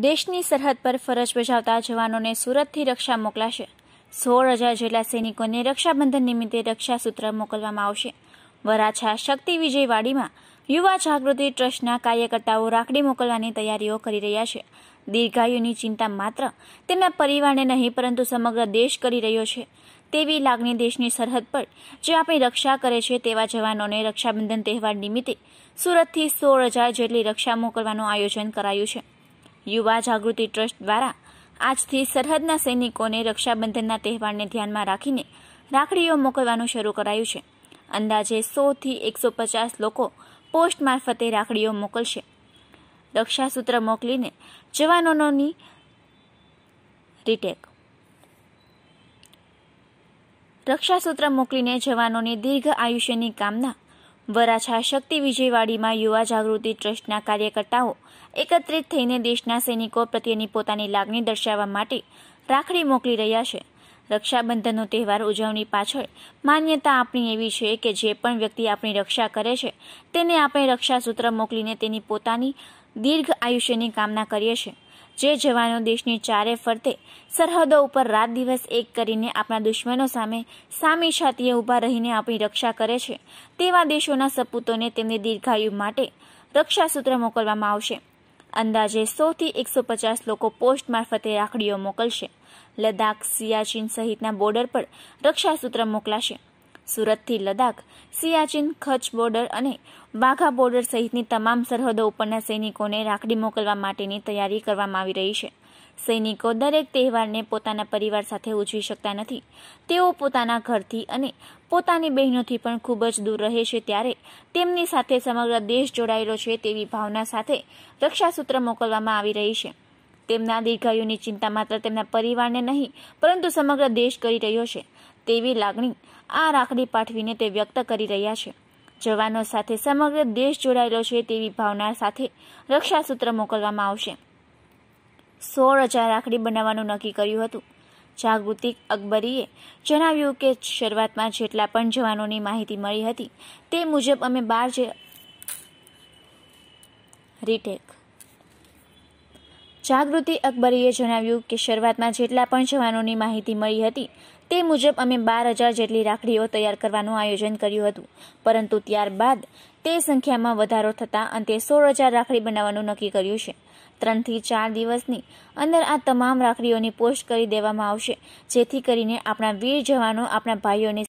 દેશની સરહદ પર ફરજ બજાવતા જવાનોને સુરતથી રક્ષા મોકલાશે સોળ હજાર જેટલા સૈનિકોને રક્ષાબંધન નિમિત્તે રક્ષાસૂત્ર મોકલવામાં આવશે વરાછા શક્તિ વિજયવાડીમાં યુવા જાગૃતિ ટ્રસ્ટના કાર્યકર્તાઓ રાખડી મોકલવાની તૈયારીઓ કરી રહ્યા છે દીર્ઘાયુની ચિંતા માત્ર તેમના પરિવારને નહીં પરંતુ સમગ્ર દેશ કરી રહ્યો છે તેવી લાગણી દેશની સરહદ પર જે આપણી રક્ષા કરે છે તેવા જવાનોને રક્ષાબંધન તહેવાર નિમિત્તે સુરતથી સોળ હજાર જેટલી રક્ષા મોકલવાનું આયોજન કરાયું છે યુવા જાગૃતિ ટ્રસ્ટ દ્વારા આજથી સરહદના સૈનિકોને રક્ષાબંધનના તહેવારને ધ્યાનમાં રાખીને રાખડીઓ મોકલવાનું શરૂ કરાયું છે અંદાજે સોથી એકસો પચાસ લોકો પોસ્ટ મારફતે રાખડીઓ મોકલશે રક્ષા સૂત્ર મોકલીને જવાનોની રીટેક રક્ષાસૂત્ર મોકલીને જવાનોની દીર્ઘ આયુષ્યની કામના વરાછા શક્તિ વિજયવાડીમાં યુવા જાગૃતિ ટ્રસ્ટના કાર્યકર્તાઓ એકત્રિત થઈને દેશના સૈનિકો પ્રત્યેની પોતાની લાગણી દર્શાવવા માટે રાખડી મોકલી રહ્યા છે રક્ષાબંધનનો તહેવાર ઉજવણી પાછળ માન્યતા આપણી એવી છે કે જે પણ વ્યક્તિ આપણી રક્ષા કરે છે તેને આપણે રક્ષાસૂત્ર મોકલીને તેની પોતાની દીર્ઘ આયુષ્યની કામના કરીએ છીએ જે જવાનો દેશની ચારે ફરતે સરહદો ઉપર રાત દિવસ એક કરીને આપણા દુશ્મનો સામે સામી છાતીએ ઊભા રહીને આપણી રક્ષા કરે છે તેવા દેશોના સપૂતોને તેમને દીર્ઘાયુ માટે રક્ષાસૂત્ર મોકલવામાં આવશે અંદાજે સોથી એકસો પચાસ લોકો પોસ્ટ મારફતે રાખડીઓ મોકલશે લદ્દાખ સિયાચીન સહિતના બોર્ડર પર રક્ષાસૂત્ર મોકલાશે સુરતથી લદાખ સિયાચીન કચ્છ બોર્ડર અને વાઘા બોર્ડર સહિતની તમામ સરહદો ઉપરના સૈનિકોને રાખડી મોકલવા માટેની તૈયારી કરવામાં આવી રહી છે સૈનિકો દરેક તહેવારને પોતાના પરિવાર સાથે ઉજવી શકતા નથી તેઓ પોતાના ઘરથી અને પોતાની બહેનોથી પણ ખૂબ જ દૂર રહે છે ત્યારે તેમની સાથે સમગ્ર દેશ જોડાયેલો છે તેવી ભાવના સાથે રક્ષાસૂત્ર મોકલવામાં આવી રહી છે તેમના દીર્ઘાયુની ચિંતા માત્ર તેમના પરિવારને નહીં પરંતુ સમગ્ર દેશ કરી રહ્યો છે તેવી લાગણી આ રાખડી પાઠવીને તે વ્યક્ત કરી રહ્યા છે જવાનો સાથે સમગ્ર દેશ જોડાયેલો છે તેવી ભાવના સાથે રક્ષાસૂત્ર મોકલવામાં આવશે સોળ હજાર રાખડી બનાવવાનું નક્કી કર્યું હતું જાગૃતિક અકબરીએ જણાવ્યું કે શરૂઆતમાં જેટલા પણ જવાનોની માહિતી મળી હતી તે મુજબ અમે બાર જે રીટેક જાગૃતિ અકબરીએ જણાવ્યું કે શરૂઆતમાં જેટલા પણ જવાનોની માહિતી મળી હતી તે મુજબ અમે બાર હજાર જેટલી રાખડીઓ તૈયાર કરવાનું આયોજન કર્યું હતું પરંતુ ત્યારબાદ તે સંખ્યામાં વધારો થતાં અંતે સોળ હજાર રાખડી બનાવવાનું નક્કી કર્યું છે ત્રણથી ચાર દિવસની અંદર આ તમામ રાખડીઓની પોસ્ટ કરી દેવામાં આવશે જેથી કરીને આપણા વીર જવાનો આપણા ભાઈઓને